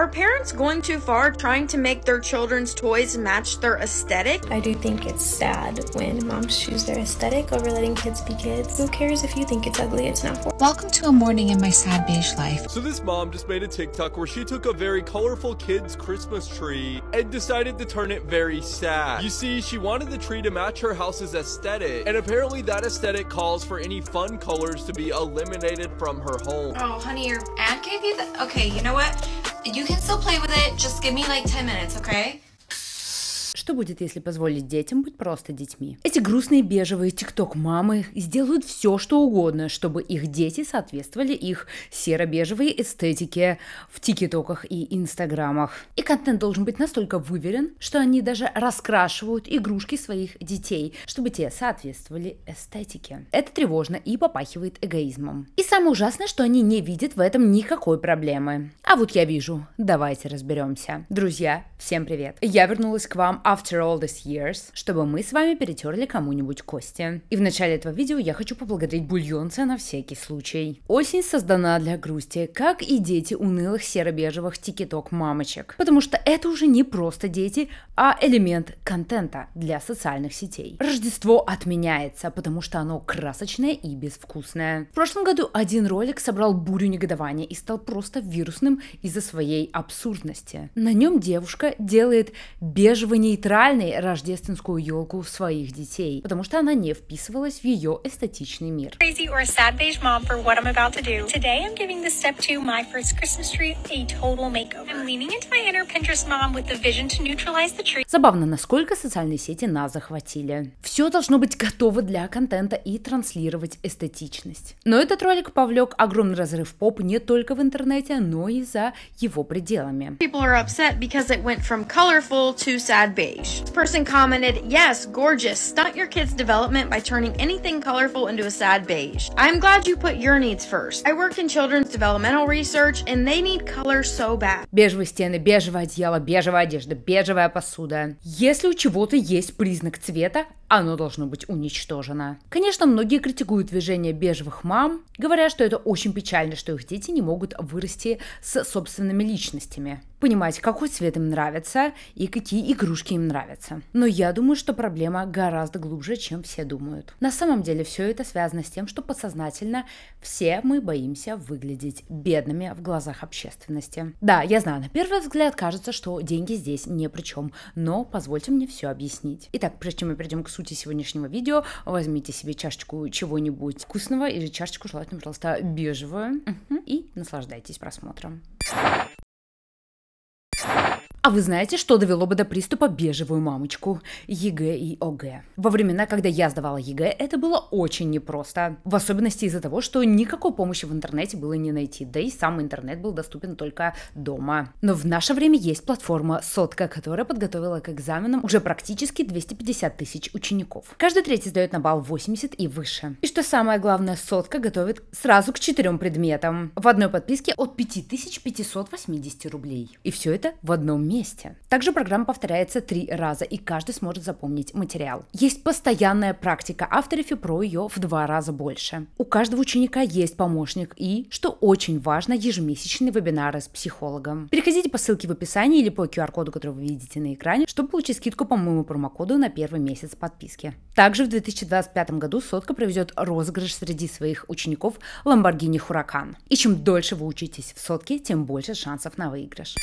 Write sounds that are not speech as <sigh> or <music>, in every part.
Are parents going too far trying to make their children's toys match their aesthetic? I do think it's sad when moms choose their aesthetic over letting kids be kids. Who cares if you think it's ugly? It's not for. Welcome to a morning in my sad beige life. So this mom just made a TikTok where she took a very colorful kids Christmas tree and decided to turn it very sad. You see, she wanted the tree to match her house's aesthetic, and apparently that aesthetic calls for any fun colors to be eliminated from her home. Oh, honey, your aunt gave you that? Okay, you know what? You can still play with it. Just give me like 10 minutes, okay? Что будет, если позволить детям быть просто детьми? Эти грустные бежевые тикток-мамы сделают все, что угодно, чтобы их дети соответствовали их серо-бежевой эстетике в тикетоках и инстаграмах. И контент должен быть настолько выверен, что они даже раскрашивают игрушки своих детей, чтобы те соответствовали эстетике. Это тревожно и попахивает эгоизмом. И самое ужасное, что они не видят в этом никакой проблемы. А вот я вижу. Давайте разберемся. Друзья, всем привет. Я вернулась к вам, а after all these years, чтобы мы с вами перетерли кому-нибудь кости. И в начале этого видео я хочу поблагодарить бульонца на всякий случай. Осень создана для грусти, как и дети унылых серо-бежевых тикеток мамочек. Потому что это уже не просто дети, а элемент контента для социальных сетей. Рождество отменяется, потому что оно красочное и безвкусное. В прошлом году один ролик собрал бурю негодования и стал просто вирусным из-за своей абсурдности. На нем девушка делает бежево-нейтральный нейтральной рождественскую елку своих детей, потому что она не вписывалась в ее эстетичный мир. Забавно, насколько социальные сети нас захватили. Все должно быть готово для контента и транслировать эстетичность. Но этот ролик повлек огромный разрыв поп не только в интернете, но и за его пределами. People are upset because it went from colorful to sad baby. beige. This person commented, Yes, gorgeous. Stunt your kid's development by turning anything colorful into a sad beige. I'm glad you put your needs first. I work in children's developmental research and they need color so bad. Бежевые стены, бежевое одеяло, бежевая одежда, бежевая посуда. Если у чего-то есть признак цвета, оно должно быть уничтожено. Конечно, многие критикуют движение бежевых мам, говоря, что это очень печально, что их дети не могут вырасти с собственными личностями понимать, какой цвет им нравится и какие игрушки им нравятся. Но я думаю, что проблема гораздо глубже, чем все думают. На самом деле все это связано с тем, что подсознательно все мы боимся выглядеть бедными в глазах общественности. Да, я знаю, на первый взгляд кажется, что деньги здесь не при чем, но позвольте мне все объяснить. Итак, прежде чем мы перейдем к сути сути сегодняшнего видео, возьмите себе чашечку чего-нибудь вкусного или чашечку желательно, пожалуйста, бежевую и наслаждайтесь просмотром. А вы знаете, что довело бы до приступа бежевую мамочку? ЕГЭ и ОГЭ. Во времена, когда я сдавала ЕГЭ, это было очень непросто. В особенности из-за того, что никакой помощи в интернете было не найти, да и сам интернет был доступен только дома. Но в наше время есть платформа Сотка, которая подготовила к экзаменам уже практически 250 тысяч учеников. Каждый третий сдает на балл 80 и выше. И что самое главное, Сотка готовит сразу к четырем предметам. В одной подписке от 5580 рублей. И все это в одном месте. Также программа повторяется три раза, и каждый сможет запомнить материал. Есть постоянная практика, авторифи про ее в два раза больше. У каждого ученика есть помощник и, что очень важно, ежемесячные вебинары с психологом. Переходите по ссылке в описании или по QR-коду, который вы видите на экране, чтобы получить скидку по моему промокоду на первый месяц подписки. Также в 2025 году Сотка проведет розыгрыш среди своих учеников Lamborghini Huracan. И чем дольше вы учитесь в Сотке, тем больше шансов на выигрыш.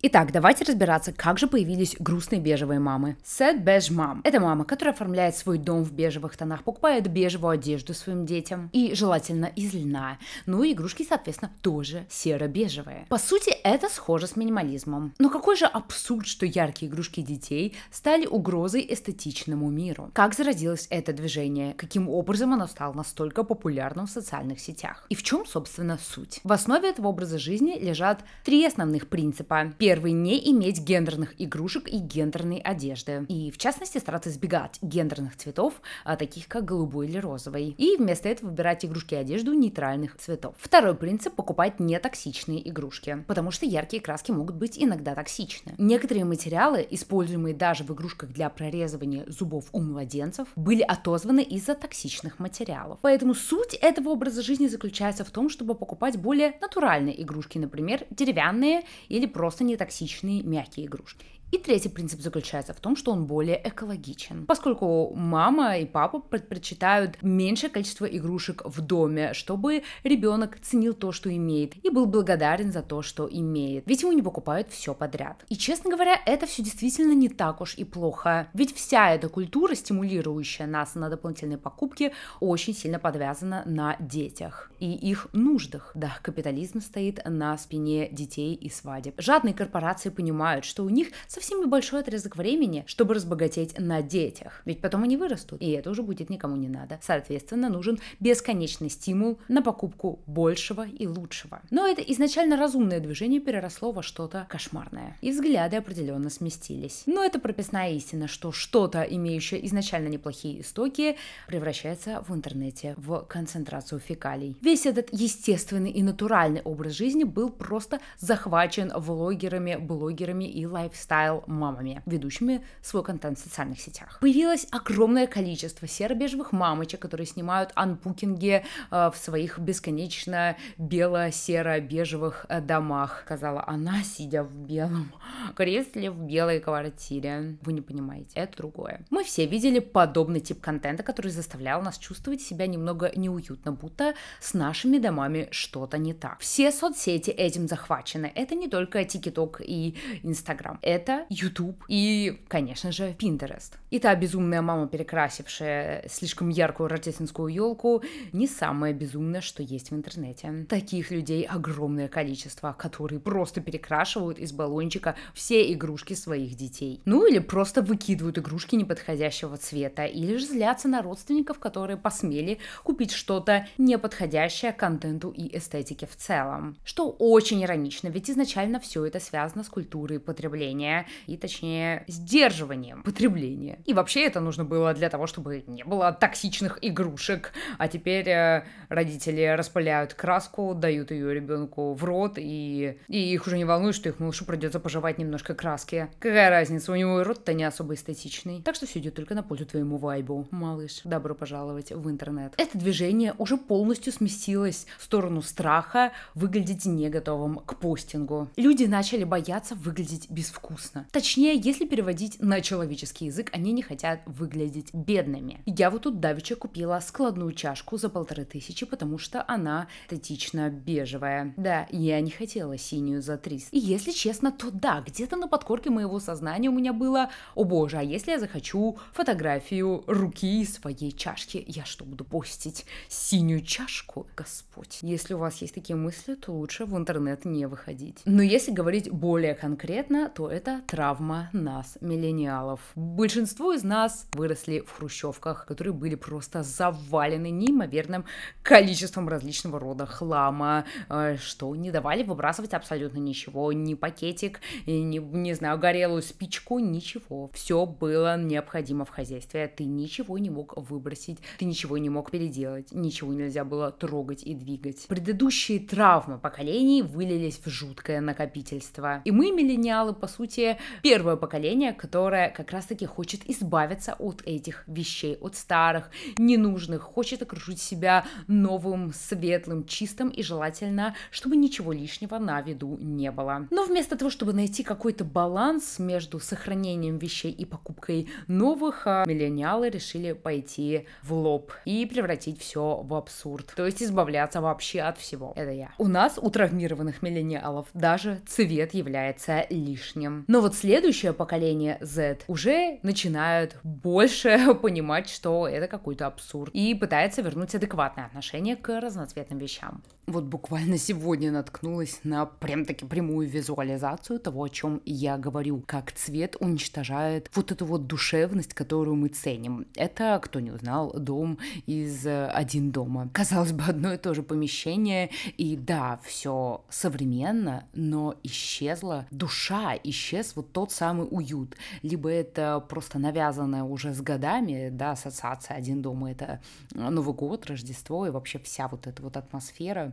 Итак, давайте разбираться, как же появились грустные бежевые мамы. Sad Beige Mom – это мама, которая оформляет свой дом в бежевых тонах, покупает бежевую одежду своим детям и желательно из льна. Ну и игрушки, соответственно, тоже серо-бежевые. По сути, это схоже с минимализмом. Но какой же абсурд, что яркие игрушки детей стали угрозой эстетичному миру? Как зародилось это движение? Каким образом оно стало настолько популярным в социальных сетях? И в чем, собственно, суть? В основе этого образа жизни лежат три основных принципа. Первый Первый – не иметь гендерных игрушек и гендерной одежды. И, в частности, стараться избегать гендерных цветов, а, таких как голубой или розовый. И вместо этого выбирать игрушки и одежду нейтральных цветов. Второй принцип – покупать нетоксичные игрушки, потому что яркие краски могут быть иногда токсичны. Некоторые материалы, используемые даже в игрушках для прорезывания зубов у младенцев, были отозваны из-за токсичных материалов. Поэтому суть этого образа жизни заключается в том, чтобы покупать более натуральные игрушки, например, деревянные или просто не токсичные мягкие игрушки. И третий принцип заключается в том, что он более экологичен, поскольку мама и папа предпочитают меньшее количество игрушек в доме, чтобы ребенок ценил то, что имеет, и был благодарен за то, что имеет, ведь ему не покупают все подряд. И, честно говоря, это все действительно не так уж и плохо, ведь вся эта культура, стимулирующая нас на дополнительные покупки, очень сильно подвязана на детях и их нуждах. Да, капитализм стоит на спине детей и свадеб. Жадные корпорации понимают, что у них совсем небольшой отрезок времени, чтобы разбогатеть на детях. Ведь потом они вырастут, и это уже будет никому не надо. Соответственно, нужен бесконечный стимул на покупку большего и лучшего. Но это изначально разумное движение переросло во что-то кошмарное. И взгляды определенно сместились. Но это прописная истина, что что-то, имеющее изначально неплохие истоки, превращается в интернете в концентрацию фекалий. Весь этот естественный и натуральный образ жизни был просто захвачен влогерами, блогерами и лайфстайл стайл-мамами, ведущими свой контент в социальных сетях. Появилось огромное количество серо-бежевых мамочек, которые снимают анбукинги э, в своих бесконечно бело-серо-бежевых э, домах, сказала она, сидя в белом <laughs> кресле в белой квартире. Вы не понимаете, это другое. Мы все видели подобный тип контента, который заставлял нас чувствовать себя немного неуютно, будто с нашими домами что-то не так. Все соцсети этим захвачены. Это не только TikTok и Instagram. Это YouTube и, конечно же, Pinterest. И та безумная мама, перекрасившая слишком яркую рождественскую елку, не самое безумное, что есть в интернете. Таких людей огромное количество, которые просто перекрашивают из баллончика все игрушки своих детей. Ну или просто выкидывают игрушки неподходящего цвета, или же злятся на родственников, которые посмели купить что-то неподходящее контенту и эстетике в целом. Что очень иронично, ведь изначально все это связано с культурой потребления, и, точнее, сдерживанием потребления. И вообще это нужно было для того, чтобы не было токсичных игрушек. А теперь э, родители распыляют краску, дают ее ребенку в рот, и, и их уже не волнует, что их малышу придется пожевать немножко краски. Какая разница, у него рот-то не особо эстетичный. Так что все идет только на пользу твоему вайбу, малыш. Добро пожаловать в интернет. Это движение уже полностью сместилось в сторону страха выглядеть не готовым к постингу. Люди начали бояться выглядеть безвкусно вкусно. Точнее, если переводить на человеческий язык, они не хотят выглядеть бедными. Я вот тут давеча купила складную чашку за полторы тысячи, потому что она статично бежевая. Да, я не хотела синюю за 300. И если честно, то да, где-то на подкорке моего сознания у меня было, о боже, а если я захочу фотографию руки своей чашки, я что, буду постить синюю чашку? Господь. Если у вас есть такие мысли, то лучше в интернет не выходить. Но если говорить более конкретно, то это травма нас, миллениалов. Большинство из нас выросли в хрущевках, которые были просто завалены неимоверным количеством различного рода хлама, э, что не давали выбрасывать абсолютно ничего, ни пакетик, ни, не знаю, горелую спичку, ничего. Все было необходимо в хозяйстве, ты ничего не мог выбросить, ты ничего не мог переделать, ничего нельзя было трогать и двигать. Предыдущие травмы поколений вылились в жуткое накопительство. И мы, миллениалы, по сути, первое поколение, которое как раз-таки хочет избавиться от этих вещей, от старых, ненужных, хочет окружить себя новым, светлым, чистым и желательно, чтобы ничего лишнего на виду не было. Но вместо того, чтобы найти какой-то баланс между сохранением вещей и покупкой новых, а, миллениалы решили пойти в лоб и превратить все в абсурд. То есть избавляться вообще от всего. Это я. У нас, у травмированных миллениалов, даже цвет является лишним. Но но вот следующее поколение Z уже начинают больше <laughs> понимать, что это какой-то абсурд, и пытается вернуть адекватное отношение к разноцветным вещам вот буквально сегодня наткнулась на прям-таки прямую визуализацию того, о чем я говорю, как цвет уничтожает вот эту вот душевность, которую мы ценим. Это, кто не узнал, дом из э, «Один дома». Казалось бы, одно и то же помещение, и да, все современно, но исчезла душа, исчез вот тот самый уют. Либо это просто навязанное уже с годами, да, ассоциация «Один дома» — это э, Новый год, Рождество и вообще вся вот эта вот атмосфера,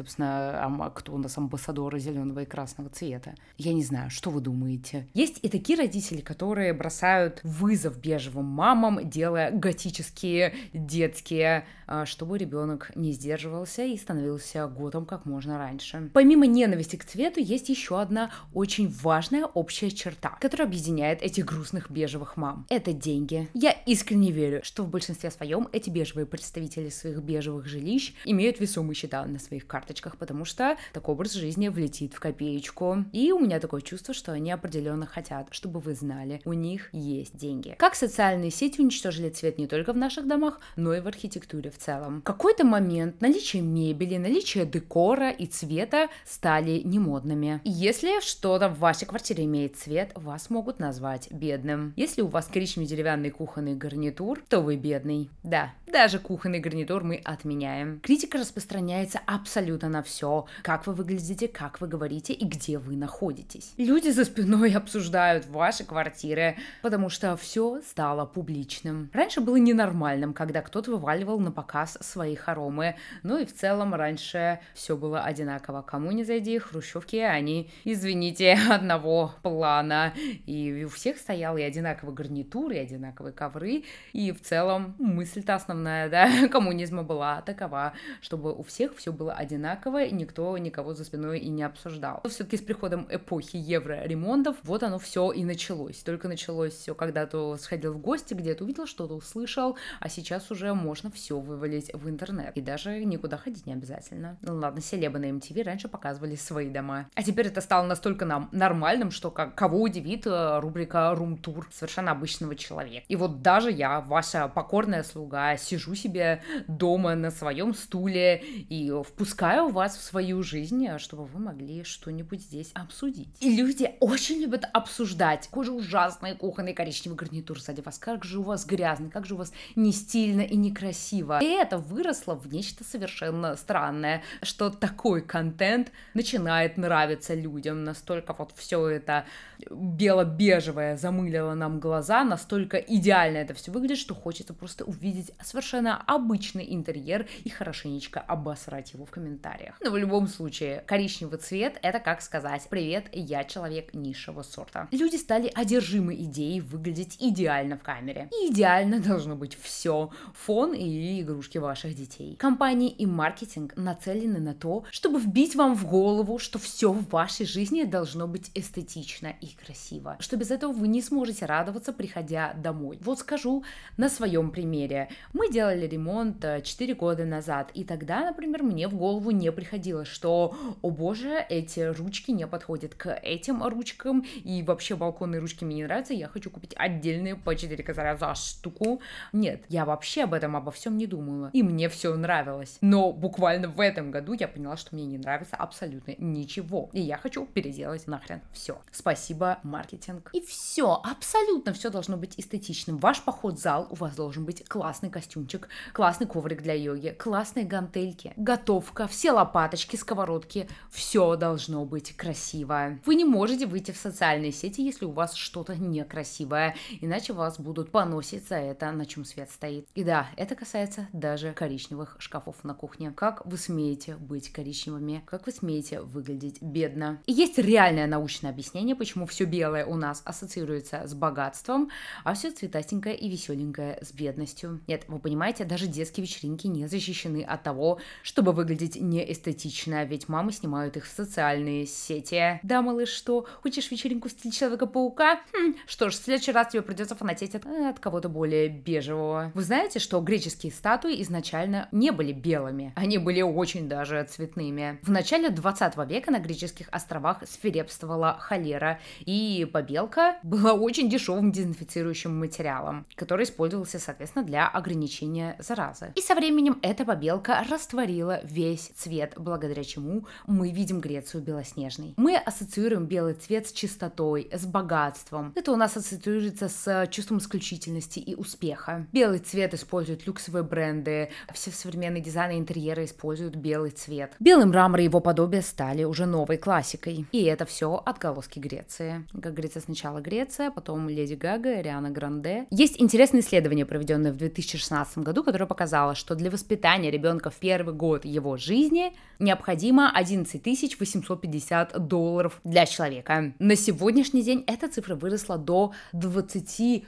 собственно, а а кто у нас амбассадоры зеленого и красного цвета. Я не знаю, что вы думаете. Есть и такие родители, которые бросают вызов бежевым мамам, делая готические детские, а, чтобы ребенок не сдерживался и становился готом как можно раньше. Помимо ненависти к цвету, есть еще одна очень важная общая черта, которая объединяет этих грустных бежевых мам. Это деньги. Я искренне верю, что в большинстве своем эти бежевые представители своих бежевых жилищ имеют весомые счета на своих картах карточках, потому что такой образ жизни влетит в копеечку. И у меня такое чувство, что они определенно хотят, чтобы вы знали, у них есть деньги. Как социальные сети уничтожили цвет не только в наших домах, но и в архитектуре в целом. В какой-то момент наличие мебели, наличие декора и цвета стали немодными. Если что-то в вашей квартире имеет цвет, вас могут назвать бедным. Если у вас коричневый деревянный кухонный гарнитур, то вы бедный. Да, даже кухонный гарнитур мы отменяем. Критика распространяется абсолютно абсолютно на все, как вы выглядите, как вы говорите и где вы находитесь. Люди за спиной <laughs> обсуждают ваши квартиры, потому что все стало публичным. Раньше было ненормальным, когда кто-то вываливал на показ свои хоромы, ну и в целом раньше все было одинаково. Кому не зайди, хрущевки, они, извините, <laughs> одного плана, и у всех стоял и одинаковый гарнитур, и одинаковые ковры, и в целом мысль-то основная, да, <laughs> коммунизма была такова, чтобы у всех все было одинаково одинаково, и никто никого за спиной и не обсуждал. Все-таки с приходом эпохи евро-ремонтов вот оно все и началось. Только началось все, когда то сходил в гости, где-то увидел, что-то услышал, а сейчас уже можно все вывалить в интернет. И даже никуда ходить не обязательно. Ну ладно, селебы на MTV раньше показывали свои дома. А теперь это стало настолько нам нормальным, что как, кого удивит э, рубрика Room Tour совершенно обычного человека. И вот даже я, ваша покорная слуга, сижу себе дома на своем стуле и впускаю пускаю вас в свою жизнь, э, чтобы вы могли что-нибудь здесь обсудить. И люди очень любят обсуждать. Какой же ужасный кухонный коричневый гарнитур сзади вас. Как же у вас грязный, как же у вас не стильно и некрасиво. И это выросло в нечто совершенно странное, что такой контент начинает нравиться людям. Настолько вот все это бело-бежевое замылило нам глаза, настолько идеально это все выглядит, что хочется просто увидеть совершенно обычный интерьер и хорошенечко обосрать его в комментариях комментариях. Но ну, в любом случае, коричневый цвет — это как сказать «Привет, я человек низшего сорта». Люди стали одержимы идеей выглядеть идеально в камере. И идеально должно быть все — фон и игрушки ваших детей. Компании и маркетинг нацелены на то, чтобы вбить вам в голову, что все в вашей жизни должно быть эстетично и красиво, что без этого вы не сможете радоваться, приходя домой. Вот скажу на своем примере. Мы делали ремонт 4 э, года назад, и тогда, например, мне в голову голову не приходило, что, о боже, эти ручки не подходят к этим ручкам, и вообще балконные ручки мне не нравятся, я хочу купить отдельные по 4 косаря за штуку. Нет, я вообще об этом обо всем не думала, и мне все нравилось. Но буквально в этом году я поняла, что мне не нравится абсолютно ничего, и я хочу переделать нахрен все. Спасибо, маркетинг. И все, абсолютно все должно быть эстетичным. Ваш поход в зал, у вас должен быть классный костюмчик, классный коврик для йоги, классные гантельки, готовка, все все лопаточки, сковородки, все должно быть красиво. Вы не можете выйти в социальные сети, если у вас что-то некрасивое, иначе вас будут поносить за это, на чем свет стоит. И да, это касается даже коричневых шкафов на кухне. Как вы смеете быть коричневыми? Как вы смеете выглядеть бедно? И есть реальное научное объяснение, почему все белое у нас ассоциируется с богатством, а все цветастенькое и веселенькое с бедностью. Нет, вы понимаете, даже детские вечеринки не защищены от того, чтобы выглядеть неэстетичная, ведь мамы снимают их в социальные сети. Да, малыш, что? Хочешь вечеринку в стиле Человека-паука? Хм, что ж, в следующий раз тебе придется фанатеть от, э, от кого-то более бежевого. Вы знаете, что греческие статуи изначально не были белыми, они были очень даже цветными. В начале 20 века на греческих островах свирепствовала холера, и побелка была очень дешевым дезинфицирующим материалом, который использовался, соответственно, для ограничения заразы. И со временем эта побелка растворила весь цвет, благодаря чему мы видим Грецию белоснежной. Мы ассоциируем белый цвет с чистотой, с богатством. Это у нас ассоциируется с чувством исключительности и успеха. Белый цвет используют люксовые бренды, все современные дизайны интерьера используют белый цвет. Белый мрамор и его подобие стали уже новой классикой. И это все отголоски Греции. Как говорится, сначала Греция, потом Леди Гага, Риана Гранде. Есть интересное исследование, проведенное в 2016 году, которое показало, что для воспитания ребенка в первый год его жизни жизни необходимо 11 850 долларов для человека. На сегодняшний день эта цифра выросла до 23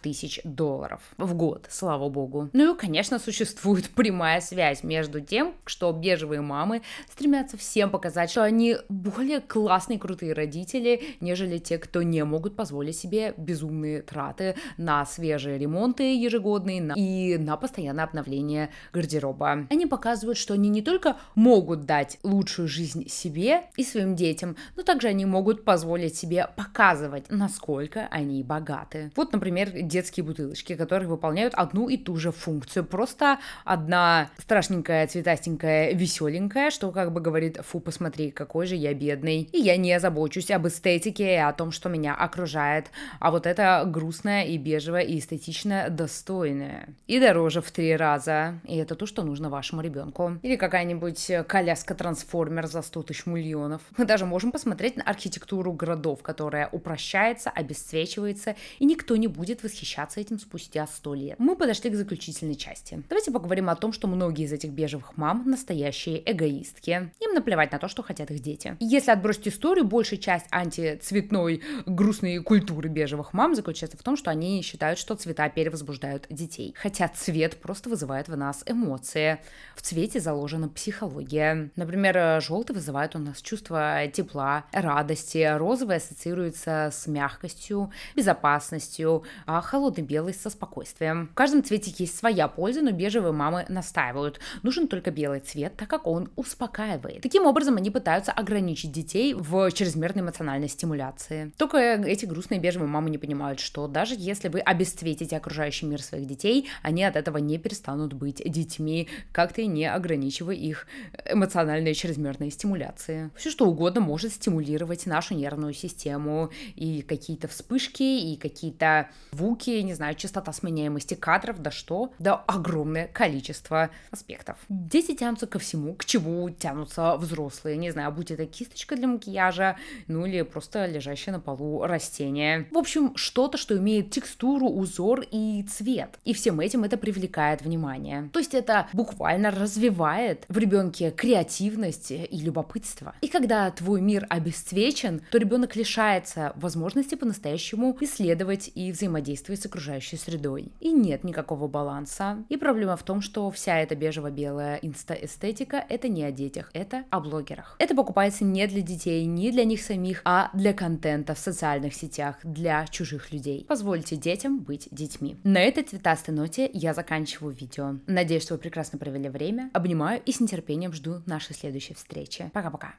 тысяч долларов в год, слава богу. Ну и, конечно, существует <laughs> прямая связь между тем, что бежевые мамы стремятся всем показать, что они более классные, крутые родители, нежели те, кто не могут позволить себе безумные траты на свежие ремонты ежегодные и на постоянное обновление гардероба. Они показывают, что они не только могут дать лучшую жизнь себе и своим детям, но также они могут позволить себе показывать, насколько они богаты. Вот, например, детские бутылочки, которые выполняют одну и ту же функцию. Просто одна страшненькая, цветастенькая, веселенькая, что как бы говорит, фу, посмотри, какой же я бедный. И я не забочусь об эстетике и о том, что меня окружает. А вот это грустное и бежевое и эстетично достойное. И дороже в три раза. И это то, что нужно вашему ребенку. Или какая-нибудь какой-нибудь э, коляска-трансформер за 100 тысяч миллионов. Мы даже можем посмотреть на архитектуру городов, которая упрощается, обесцвечивается, и никто не будет восхищаться этим спустя 100 лет. Мы подошли к заключительной части. Давайте поговорим о том, что многие из этих бежевых мам настоящие эгоистки. Им наплевать на то, что хотят их дети. Если отбросить историю, большая часть антицветной грустной культуры бежевых мам заключается в том, что они считают, что цвета перевозбуждают детей. Хотя цвет просто вызывает в нас эмоции. В цвете заложена психология психология. Например, э, желтый вызывает у нас чувство тепла, радости, розовый ассоциируется с мягкостью, безопасностью, а холодный белый со спокойствием. В каждом цвете есть своя польза, но бежевые мамы настаивают. Нужен только белый цвет, так как он успокаивает. Таким образом, они пытаются ограничить детей в чрезмерной эмоциональной стимуляции. Только эти грустные бежевые мамы не понимают, что даже если вы обесцветите окружающий мир своих детей, они от этого не перестанут быть детьми, как-то не ограничивая их их эмоциональной чрезмерной стимуляции. Все что угодно может стимулировать нашу нервную систему, и какие-то вспышки, и какие-то звуки, не знаю, частота сменяемости кадров, да что, да огромное количество аспектов. Дети тянутся ко всему, к чему тянутся взрослые, не знаю, будь это кисточка для макияжа, ну или просто лежащее на полу растение. В общем, что-то, что имеет текстуру, узор и цвет. И всем этим это привлекает внимание. То есть это буквально развивает в ребенке ребенке креативности и любопытства И когда твой мир обесцвечен, то ребенок лишается возможности по-настоящему исследовать и взаимодействовать с окружающей средой. И нет никакого баланса. И проблема в том, что вся эта бежево-белая инста-эстетика — это не о детях, это о блогерах. Это покупается не для детей, не для них самих, а для контента в социальных сетях, для чужих людей. Позвольте детям быть детьми. На этой цветастой ноте я заканчиваю видео. Надеюсь, что вы прекрасно провели время. Обнимаю и с нетерпением нетерпением жду нашей следующей встречи. Пока-пока.